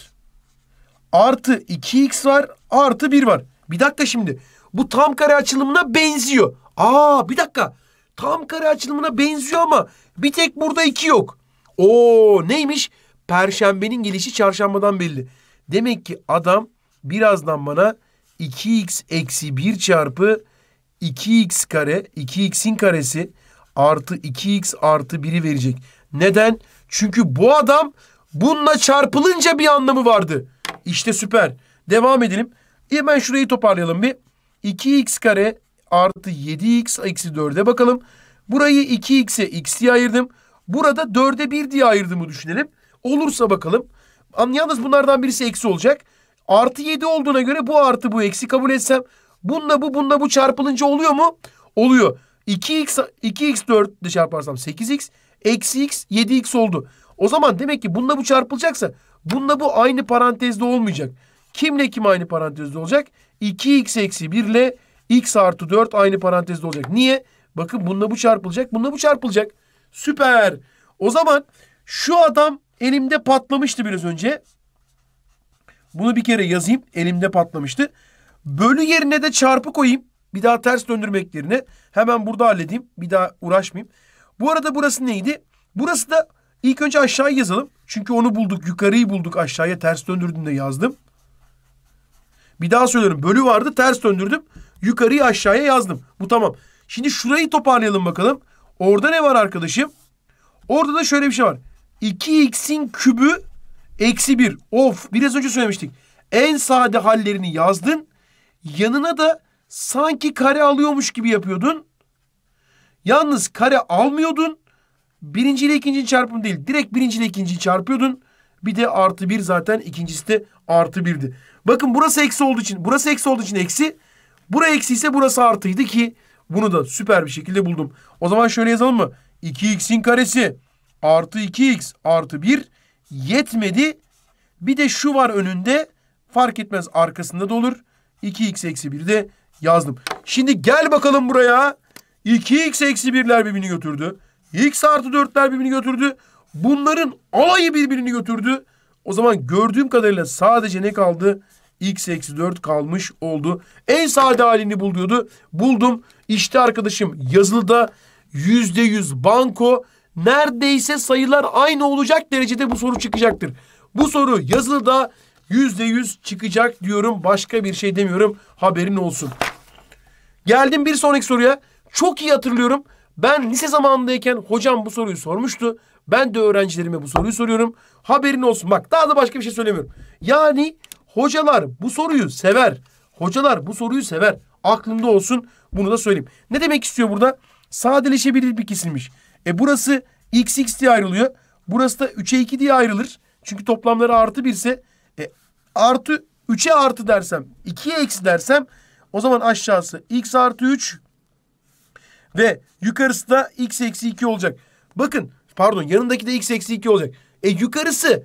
Artı 2x var. Artı 1 var. Bir dakika şimdi. Bu tam kare açılımına benziyor. Aa bir dakika. Tam kare açılımına benziyor ama bir tek burada 2 yok. Oo neymiş? Perşembenin gelişi çarşambadan belli. Demek ki adam birazdan bana 2x eksi 1 çarpı 2x kare 2x'in karesi artı 2x artı 1'i verecek. Neden? Çünkü bu adam bununla çarpılınca bir anlamı vardı. İşte süper. Devam edelim. Hemen şurayı toparlayalım bir. 2x kare artı 7x eksi 4'e bakalım. Burayı 2x'e x diye ayırdım. Burada dörde bir diye ayırdığımı düşünelim. Olursa bakalım. Yalnız bunlardan birisi eksi olacak. Artı yedi olduğuna göre bu artı bu eksi kabul etsem. Bununla bu bununla bu çarpılınca oluyor mu? Oluyor. 2x, 2x 4 ile çarparsam 8x. Eksi x 7x oldu. O zaman demek ki bununla bu çarpılacaksa bununla bu aynı parantezde olmayacak. Kimle kim aynı parantezde olacak? 2x eksi 1 ile x artı 4 aynı parantezde olacak. Niye? Bakın bununla bu çarpılacak. Bununla bu çarpılacak. Süper. O zaman şu adam elimde patlamıştı biraz önce. Bunu bir kere yazayım. Elimde patlamıştı. Bölü yerine de çarpı koyayım. Bir daha ters döndürmek yerine. Hemen burada halledeyim. Bir daha uğraşmayayım. Bu arada burası neydi? Burası da ilk önce aşağıya yazalım. Çünkü onu bulduk. Yukarıyı bulduk. Aşağıya ters döndürdüğümde yazdım. Bir daha söylüyorum. Bölü vardı. Ters döndürdüm. Yukarıyı aşağıya yazdım. Bu tamam. Şimdi şurayı toparlayalım bakalım. Orada ne var arkadaşım? Orada da şöyle bir şey var. 2x'in kübü eksi 1. Of biraz önce söylemiştik. En sade hallerini yazdın. Yanına da sanki kare alıyormuş gibi yapıyordun. Yalnız kare almıyordun. Birinci ile ikinci çarpım değil. Direkt birinci ile ikinciyi çarpıyordun. Bir de artı bir zaten ikincisi de artı birdi. Bakın burası eksi olduğu için burası eksi olduğu için eksi. Burası eksi ise burası artıydı ki bunu da süper bir şekilde buldum. O zaman şöyle yazalım mı? 2x'in karesi artı 2x artı 1 yetmedi. Bir de şu var önünde. Fark etmez arkasında da olur. 2x eksi 1 de yazdım. Şimdi gel bakalım buraya. 2x eksi 1'ler birbirini götürdü. x artı 4'ler birbirini götürdü. Bunların alayı birbirini götürdü. O zaman gördüğüm kadarıyla sadece ne kaldı? x-4 kalmış oldu. En sade halini buluyordu. Buldum. İşte arkadaşım yazılıda %100 banko neredeyse sayılar aynı olacak derecede bu soru çıkacaktır. Bu soru yazılıda %100 çıkacak diyorum. Başka bir şey demiyorum. Haberin olsun. Geldim bir sonraki soruya. Çok iyi hatırlıyorum. Ben lise zamanındayken hocam bu soruyu sormuştu. Ben de öğrencilerime bu soruyu soruyorum. Haberin olsun. Bak daha da başka bir şey söylemiyorum. Yani Hocalar bu soruyu sever. Hocalar bu soruyu sever. Aklında olsun bunu da söyleyeyim. Ne demek istiyor burada? Sadeleşebilir bir kesilmiş. E burası xx diye ayrılıyor. Burası da 3'e 2 diye ayrılır. Çünkü toplamları artı 1 ise e, artı 3'e artı dersem 2'ye eksi dersem o zaman aşağısı x artı 3 ve yukarısı da x eksi 2 olacak. Bakın pardon yanındaki de x eksi 2 olacak. E yukarısı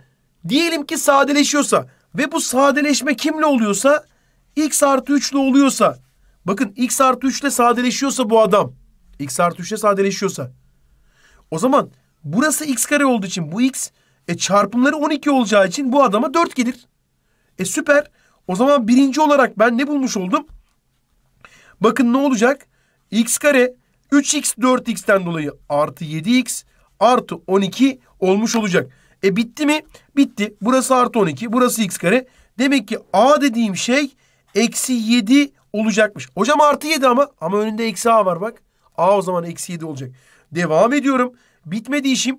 diyelim ki sadeleşiyorsa ve bu sadeleşme kimle oluyorsa? X artı 3 ile oluyorsa. Bakın X artı 3 ile sadeleşiyorsa bu adam. X artı 3 ile sadeleşiyorsa. O zaman burası X kare olduğu için bu X e, çarpımları 12 olacağı için bu adama 4 gelir. E süper. O zaman birinci olarak ben ne bulmuş oldum? Bakın ne olacak? X kare 3x 4x'ten dolayı artı 7x artı 12 olmuş olacak. E bitti mi? Bitti. Burası artı 12. Burası x kare. Demek ki a dediğim şey eksi 7 olacakmış. Hocam artı 7 ama. Ama önünde eksi a var bak. A o zaman eksi 7 olacak. Devam ediyorum. Bitmedi işim.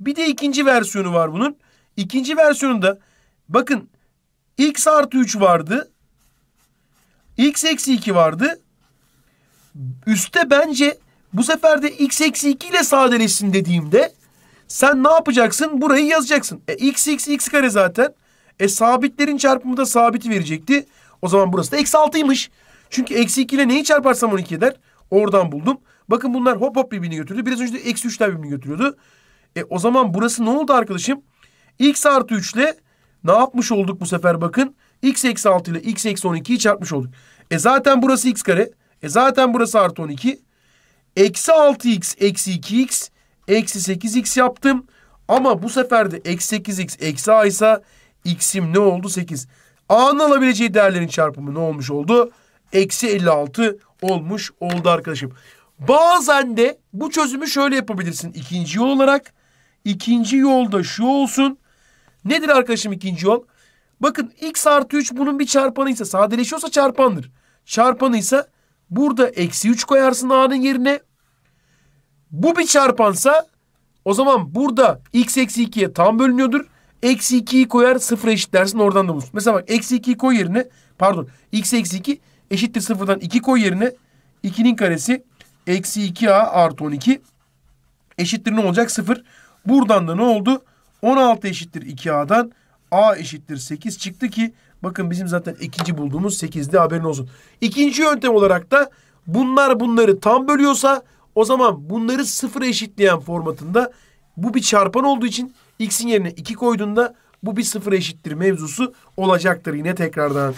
Bir de ikinci versiyonu var bunun. İkinci versiyonunda bakın x artı 3 vardı. x eksi 2 vardı. Üste bence bu sefer de x eksi 2 ile sadeleşsin dediğimde sen ne yapacaksın? Burayı yazacaksın. E, x, x, x kare zaten. E sabitlerin çarpımı da sabiti verecekti. O zaman burası da eksi 6'ymış. Çünkü eksi 2 ile neyi çarparsam 12 eder. Oradan buldum. Bakın bunlar hop hop birbirini götürdü. Biraz önce de eksi 3'ler birbirini götürüyordu. E o zaman burası ne oldu arkadaşım? X artı 3 ile ne yapmış olduk bu sefer bakın. X eksi 6 ile X eksi 12'yi çarpmış olduk. E zaten burası X kare. E zaten burası artı 12. Eksi 6X eksi 2X eksi 8x yaptım. Ama bu sefer de eksi 8x eksi a ise x'im ne oldu? 8. A'nın alabileceği değerlerin çarpımı ne olmuş oldu? Eksi 56 olmuş oldu arkadaşım. Bazen de bu çözümü şöyle yapabilirsin. ikinci yol olarak. ikinci yolda şu olsun. Nedir arkadaşım ikinci yol? Bakın x artı 3 bunun bir çarpanıysa sadeleşiyorsa çarpandır. Çarpanıysa burada eksi 3 koyarsın a'nın yerine. Bu bir çarpansa o zaman burada x eksi 2'ye tam bölünüyordur. Eksi 2'yi koyar eşit dersin. oradan da bulsun. Mesela bak eksi 2'yi koy yerine pardon x eksi 2 eşittir sıfırdan 2 koy yerine 2'nin karesi eksi 2a artı 12 eşittir ne olacak? 0. Buradan da ne oldu? 16 eşittir 2a'dan a eşittir 8 çıktı ki bakın bizim zaten ikinci bulduğumuz 8'de haberin olsun. İkinci yöntem olarak da bunlar bunları tam bölüyorsa o zaman bunları sıfıra eşitleyen formatında bu bir çarpan olduğu için x'in yerine 2 koyduğunda bu bir sıfır eşittir mevzusu olacaktır yine tekrardan.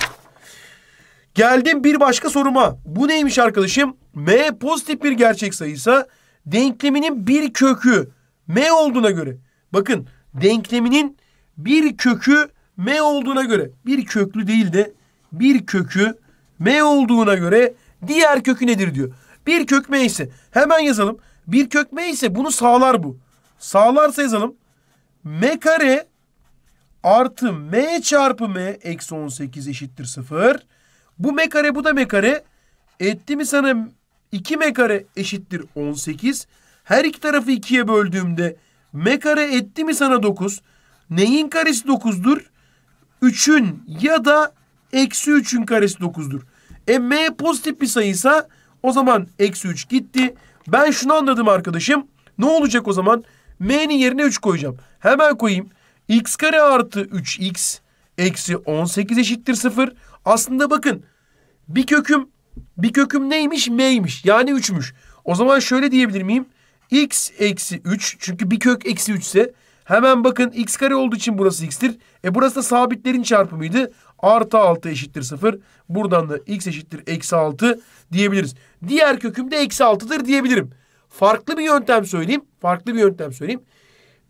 Geldim bir başka soruma. Bu neymiş arkadaşım? M pozitif bir gerçek sayıysa denkleminin bir kökü M olduğuna göre. Bakın denkleminin bir kökü M olduğuna göre. Bir köklü değil de bir kökü M olduğuna göre diğer kökü nedir diyor. Bir kök m ise hemen yazalım. Bir kök m ise bunu sağlar bu. Sağlarsa yazalım. m kare artı m çarpı m eksi 18 eşittir 0. Bu m kare bu da m kare. Etti mi sana 2 m kare eşittir 18. Her iki tarafı 2'ye böldüğümde m kare etti mi sana 9. Neyin karesi 9'dur? 3'ün ya da eksi 3'ün karesi 9'dur. E m pozitif bir sayıysa o zaman eksi 3 gitti. Ben şunu anladım arkadaşım. Ne olacak o zaman? M'nin yerine 3 koyacağım. Hemen koyayım. X kare artı 3x eksi 18 eşittir 0. Aslında bakın bir köküm bir köküm neymiş? M'ymiş. Yani 3'müş. O zaman şöyle diyebilir miyim? X eksi 3 çünkü bir kök eksi 3 ise hemen bakın x kare olduğu için burası x'tir. E burası da sabitlerin çarpımıydı. Artı 6 eşittir 0. Buradan da x eşittir eksi 6 diyebiliriz. Diğer köküm de eksi altıdır diyebilirim. Farklı bir yöntem söyleyeyim. Farklı bir yöntem söyleyeyim.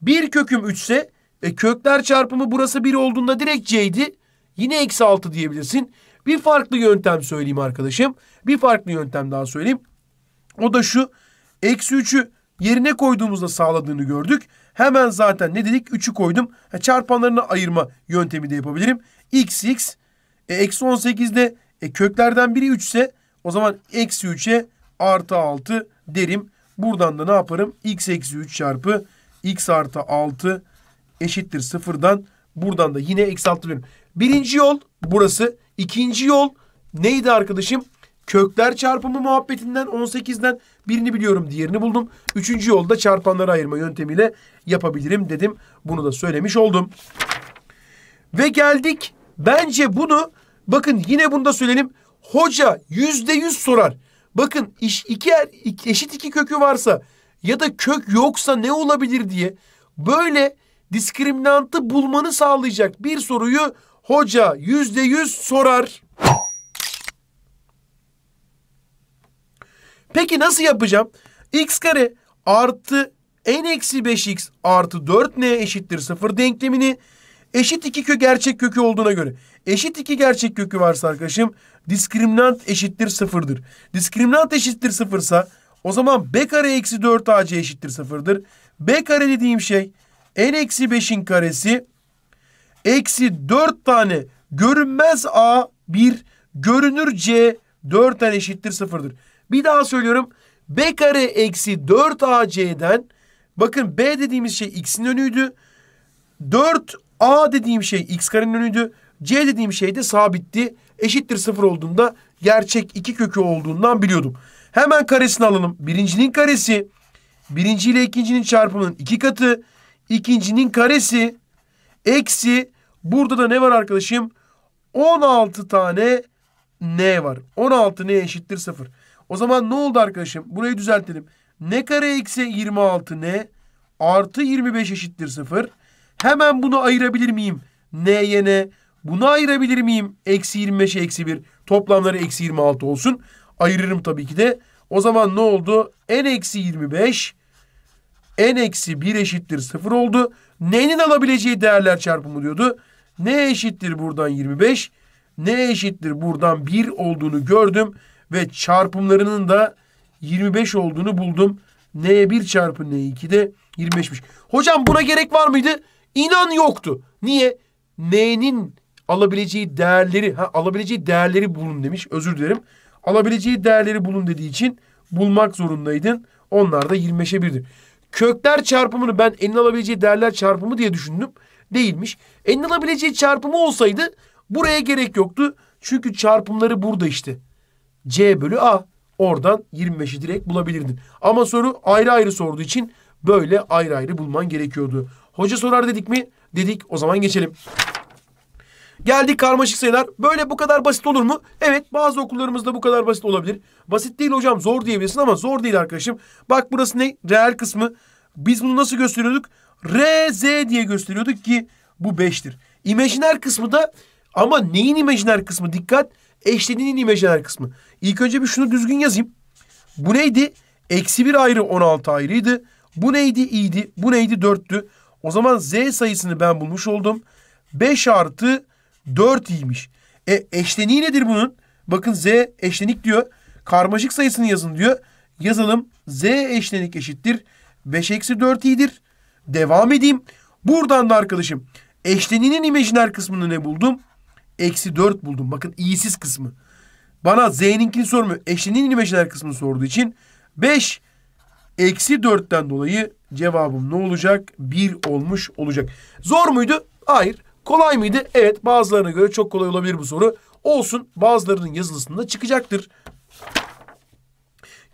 Bir köküm 3 ise e, kökler çarpımı burası 1 olduğunda direkt c'ydi. Yine eksi 6 diyebilirsin. Bir farklı yöntem söyleyeyim arkadaşım. Bir farklı yöntem daha söyleyeyim. O da şu. Eksi 3'ü yerine koyduğumuzda sağladığını gördük. Hemen zaten ne dedik? 3'ü koydum. Ha, çarpanlarına ayırma yöntemi de yapabilirim. x x. E, eksi 18'de e, köklerden biri 3 ise o zaman eksi 3'e artı 6 derim. Buradan da ne yaparım? x eksi 3 çarpı x artı 6 eşittir sıfırdan. Buradan da yine eksi 6 derim. Birinci yol burası. İkinci yol neydi arkadaşım? Kökler çarpımı muhabbetinden 18'den birini biliyorum diğerini buldum. Üçüncü yolda çarpanları ayırma yöntemiyle yapabilirim dedim. Bunu da söylemiş oldum. Ve geldik. Bence bunu bakın yine bunu da söyleyelim hoca yüzde yüz sorar. Bakın iş iki, er, eşit iki kökü varsa ya da kök yoksa ne olabilir diye böyle diskriminantı bulmanı sağlayacak bir soruyu hoca yüzde yüz sorar. Peki nasıl yapacağım? x kare artı n eksi 5x artı 4 ne eşittir sıfır denklemini Eşit iki kök gerçek kökü olduğuna göre. Eşit iki gerçek kökü varsa arkadaşım diskriminant eşittir sıfırdır. Diskriminant eşittir sıfırsa o zaman b kare eksi 4 ac eşittir sıfırdır. b kare dediğim şey n eksi 5'in karesi eksi 4 tane görünmez a 1 görünür c 4 tane eşittir sıfırdır. Bir daha söylüyorum. b kare eksi 4 ac'den bakın b dediğimiz şey x'in önüydü. 4 A dediğim şey x karenin önüydü. C dediğim şey de sabitti. Eşittir sıfır olduğunda gerçek iki kökü olduğundan biliyordum. Hemen karesini alalım. Birincinin karesi birinci ile ikincinin çarpımının iki katı. ikincinin karesi eksi burada da ne var arkadaşım? 16 tane n var. 16 n eşittir sıfır. O zaman ne oldu arkadaşım? Burayı düzeltelim. N kare eksi 26 n artı 25 eşittir sıfır. Hemen bunu ayırabilir miyim? N'ye ne? Bunu ayırabilir miyim? Eksi 25 eksi 1. Toplamları eksi 26 olsun. Ayırırım tabii ki de. O zaman ne oldu? N eksi 25 N eksi 1 eşittir 0 oldu. N'nin alabileceği değerler çarpımı diyordu. N eşittir buradan 25. N eşittir buradan 1 olduğunu gördüm. Ve çarpımlarının da 25 olduğunu buldum. N'ye 1 çarpı N2 de 25'miş. Hocam buna gerek var mıydı? İnan yoktu. Niye? N'nin alabileceği değerleri, ha, alabileceği değerleri bulun demiş. Özür dilerim. Alabileceği değerleri bulun dediği için bulmak zorundaydın. Onlar da 25'e 1'dir. Kökler çarpımını ben enin alabileceği değerler çarpımı diye düşündüm. Değilmiş. Enin alabileceği çarpımı olsaydı buraya gerek yoktu. Çünkü çarpımları burada işte. C bölü A. Oradan 25'i direkt bulabilirdin. Ama soru ayrı ayrı sorduğu için böyle ayrı ayrı bulman gerekiyordu. Hoca sorar dedik mi? Dedik. O zaman geçelim. Geldik karmaşık sayılar. Böyle bu kadar basit olur mu? Evet bazı okullarımızda bu kadar basit olabilir. Basit değil hocam zor diyebilirsin ama zor değil arkadaşım. Bak burası ne? Reel kısmı. Biz bunu nasıl gösteriyorduk? RZ diye gösteriyorduk ki bu 5'tir. İmajiner kısmı da ama neyin imajiner kısmı? Dikkat eşlediğinin imajiner kısmı. İlk önce bir şunu düzgün yazayım. Bu neydi? Eksi 1 ayrı 16 ayrıydı. Bu neydi? İyiydi. Bu neydi? 4'tü. O zaman z sayısını ben bulmuş oldum. 5 artı 4 iymiş. E eşleniği nedir bunun? Bakın z eşlenik diyor. Karmaşık sayısını yazın diyor. Yazalım z eşlenik eşittir. 5 eksi 4 iyidir. Devam edeyim. Buradan da arkadaşım eşleninin imajiner kısmını ne buldum? Eksi 4 buldum. Bakın iyisiz kısmı. Bana z'ninkini sormuyor. Eşleninin imajiner kısmını sorduğu için 5 eksi 4'ten dolayı Cevabım ne olacak? Bir olmuş olacak. Zor muydu? Hayır. Kolay mıydı? Evet bazılarına göre çok kolay olabilir bu soru. Olsun bazılarının yazılısında çıkacaktır.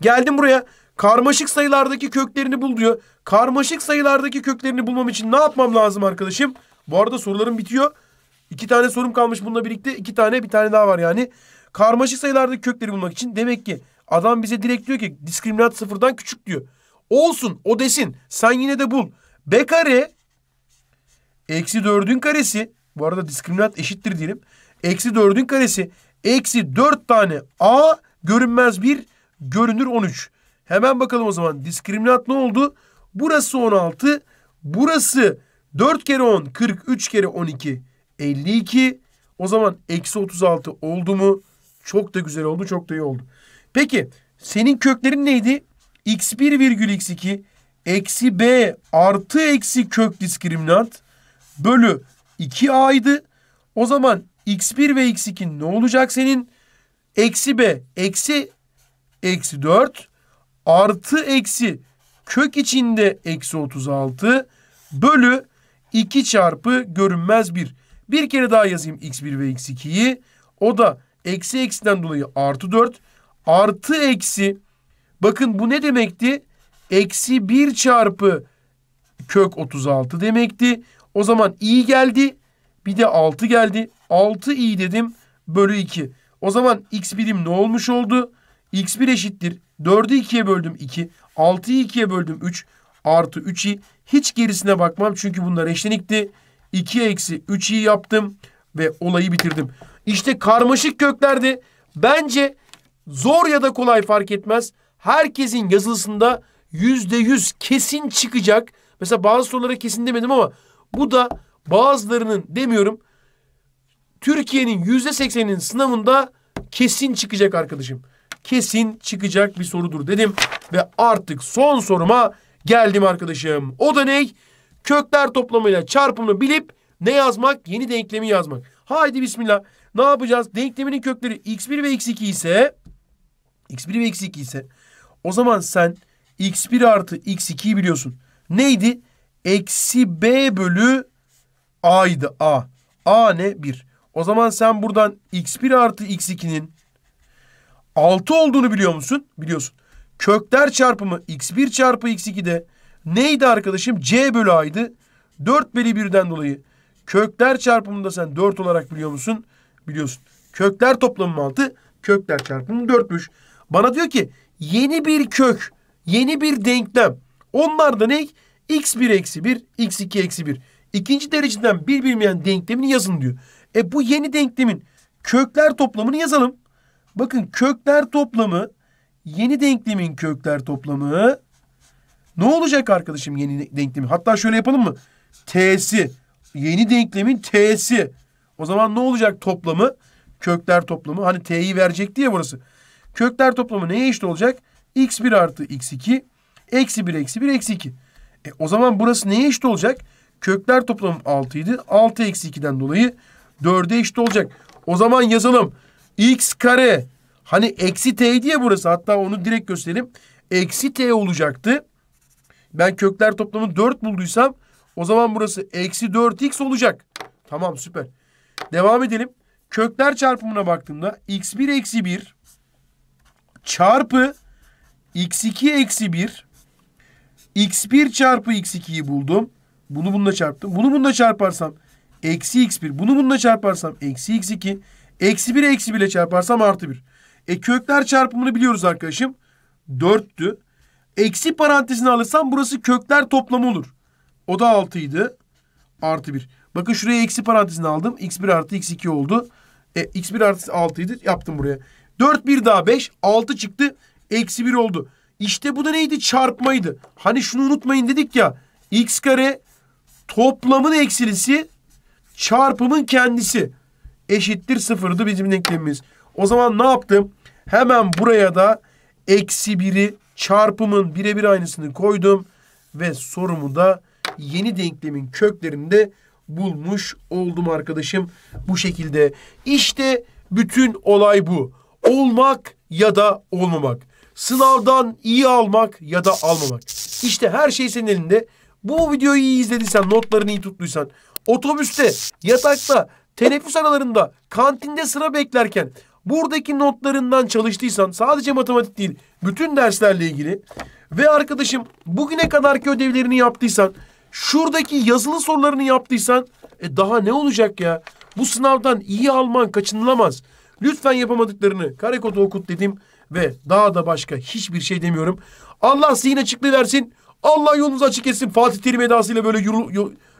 Geldim buraya. Karmaşık sayılardaki köklerini bul diyor. Karmaşık sayılardaki köklerini bulmam için ne yapmam lazım arkadaşım? Bu arada sorularım bitiyor. İki tane sorum kalmış bununla birlikte. iki tane bir tane daha var yani. Karmaşık sayılardaki kökleri bulmak için demek ki adam bize direkt diyor ki diskriminat sıfırdan küçük diyor. Olsun o desin. Sen yine de bul. B kare eksi 4'ün karesi. Bu arada diskriminant eşittir diyelim. Eksi 4'ün karesi. Eksi 4 tane A görünmez bir görünür 13. Hemen bakalım o zaman diskriminant ne oldu? Burası 16. Burası 4 kere 10 43 kere 12 52. O zaman eksi 36 oldu mu? Çok da güzel oldu çok da iyi oldu. Peki senin köklerin neydi? x1 virgül x2 eksi b artı eksi kök diskriminant bölü 2a'ydı. O zaman x1 ve x2 ne olacak senin? Eksi b eksi eksi 4 artı eksi kök içinde eksi 36 bölü 2 çarpı görünmez 1. Bir kere daha yazayım x1 ve x2'yi. O da eksi eksiden dolayı artı 4 artı eksi Bakın bu ne demekti? Eksi 1 çarpı kök 36 demekti. O zaman i geldi. Bir de 6 geldi. 6 i dedim bölü 2. O zaman x birim ne olmuş oldu? x1 eşittir. 4'ü 2'ye böldüm 2. 6'yı 2'ye böldüm 3. Artı 3i. Hiç gerisine bakmam çünkü bunlar eşlenikti. 2 eksi 3i yaptım ve olayı bitirdim. İşte karmaşık köklerdi. bence zor ya da kolay fark etmez herkesin yazılısında yüzde yüz kesin çıkacak. Mesela bazı sorulara kesin demedim ama bu da bazılarının demiyorum Türkiye'nin yüzde sekseninin sınavında kesin çıkacak arkadaşım. Kesin çıkacak bir sorudur dedim. Ve artık son soruma geldim arkadaşım. O da ne? Kökler toplamıyla çarpımını bilip ne yazmak? Yeni denklemi yazmak. Haydi bismillah. Ne yapacağız? Denkleminin kökleri x1 ve x2 ise x1 ve x2 ise o zaman sen x1 artı x2'yi biliyorsun. Neydi? Eksi b bölü a'ydı a. A ne? 1. O zaman sen buradan x1 artı x2'nin 6 olduğunu biliyor musun? Biliyorsun. Kökler çarpımı x1 çarpı x2'de neydi arkadaşım? c bölü a'ydı. 4 bölü 1'den dolayı kökler da sen 4 olarak biliyor musun? Biliyorsun. Kökler toplamı 6, kökler çarpımı 4'müş. Bana diyor ki yeni bir kök, yeni bir denklem. Onlar da ne? x1 eksi 1, x2 eksi 1. İkinci dereceden bir bilmeyen denklemini yazın diyor. E bu yeni denklemin kökler toplamını yazalım. Bakın kökler toplamı yeni denklemin kökler toplamı ne olacak arkadaşım yeni denklemin? Hatta şöyle yapalım mı? T'si. Yeni denklemin T'si. O zaman ne olacak toplamı? Kökler toplamı. Hani T'yi verecek diye burası. Kökler toplamı neye eşit olacak? x1 artı x2 eksi 1 eksi 1 eksi 2. E, o zaman burası neye eşit olacak? Kökler toplamı 6 idi. 6 eksi 2'den dolayı 4'e eşit olacak. O zaman yazalım. x kare hani eksi t diye burası. Hatta onu direkt gösterelim. Eksi t olacaktı. Ben kökler toplamı 4 bulduysam o zaman burası eksi 4x olacak. Tamam süper. Devam edelim. Kökler çarpımına baktığımda x1 eksi 1 çarpı x2 eksi 1 x1 çarpı x2'yi buldum. Bunu bununla çarptım. Bunu bununla çarparsam eksi x1. Bunu bununla çarparsam eksi x2. Eksi 1 eksi 1 ile çarparsam artı 1. E kökler çarpımını biliyoruz arkadaşım. 4'tü. Eksi parantezini alırsam burası kökler toplamı olur. O da 6'ydı. Artı 1. Bakın şuraya eksi parantezini aldım. x1 artı x2 oldu. E, x1 artı 6 Yaptım buraya. 4 bir daha 5. 6 çıktı. Eksi 1 oldu. İşte bu da neydi? Çarpmaydı. Hani şunu unutmayın dedik ya. X kare toplamın eksilisi çarpımın kendisi eşittir sıfırdı bizim denklemimiz. O zaman ne yaptım? Hemen buraya da eksi biri çarpımın birebir aynısını koydum. Ve sorumu da yeni denklemin köklerinde bulmuş oldum arkadaşım. Bu şekilde. İşte bütün olay bu. Olmak ya da olmamak. Sınavdan iyi almak ya da almamak. İşte her şey senin elinde. Bu videoyu iyi izlediysen, notlarını iyi tuttuysan, otobüste, yatakta, teneffüs aralarında, kantinde sıra beklerken buradaki notlarından çalıştıysan sadece matematik değil, bütün derslerle ilgili ve arkadaşım bugüne kadarki ödevlerini yaptıysan, şuradaki yazılı sorularını yaptıysan e daha ne olacak ya? Bu sınavdan iyi alman kaçınılamaz. Lütfen yapamadıklarını karekoda okut dedim ve daha da başka hiçbir şey demiyorum. Allah zihin açıklığı versin. Allah yolunuzu açık etsin. Fatih Terim edasıyla böyle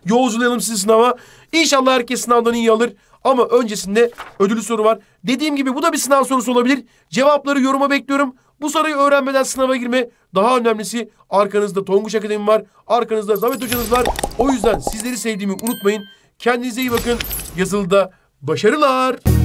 yolculayalım sizi sınava. İnşallah herkes sınavdan iyi alır. Ama öncesinde ödülü soru var. Dediğim gibi bu da bir sınav sorusu olabilir. Cevapları yoruma bekliyorum. Bu soruyu öğrenmeden sınava girme. Daha önemlisi arkanızda Tonguç Akademi var. Arkanızda Zahmet Hocanız var. O yüzden sizleri sevdiğimi unutmayın. Kendinize iyi bakın. Yazılıda başarılar.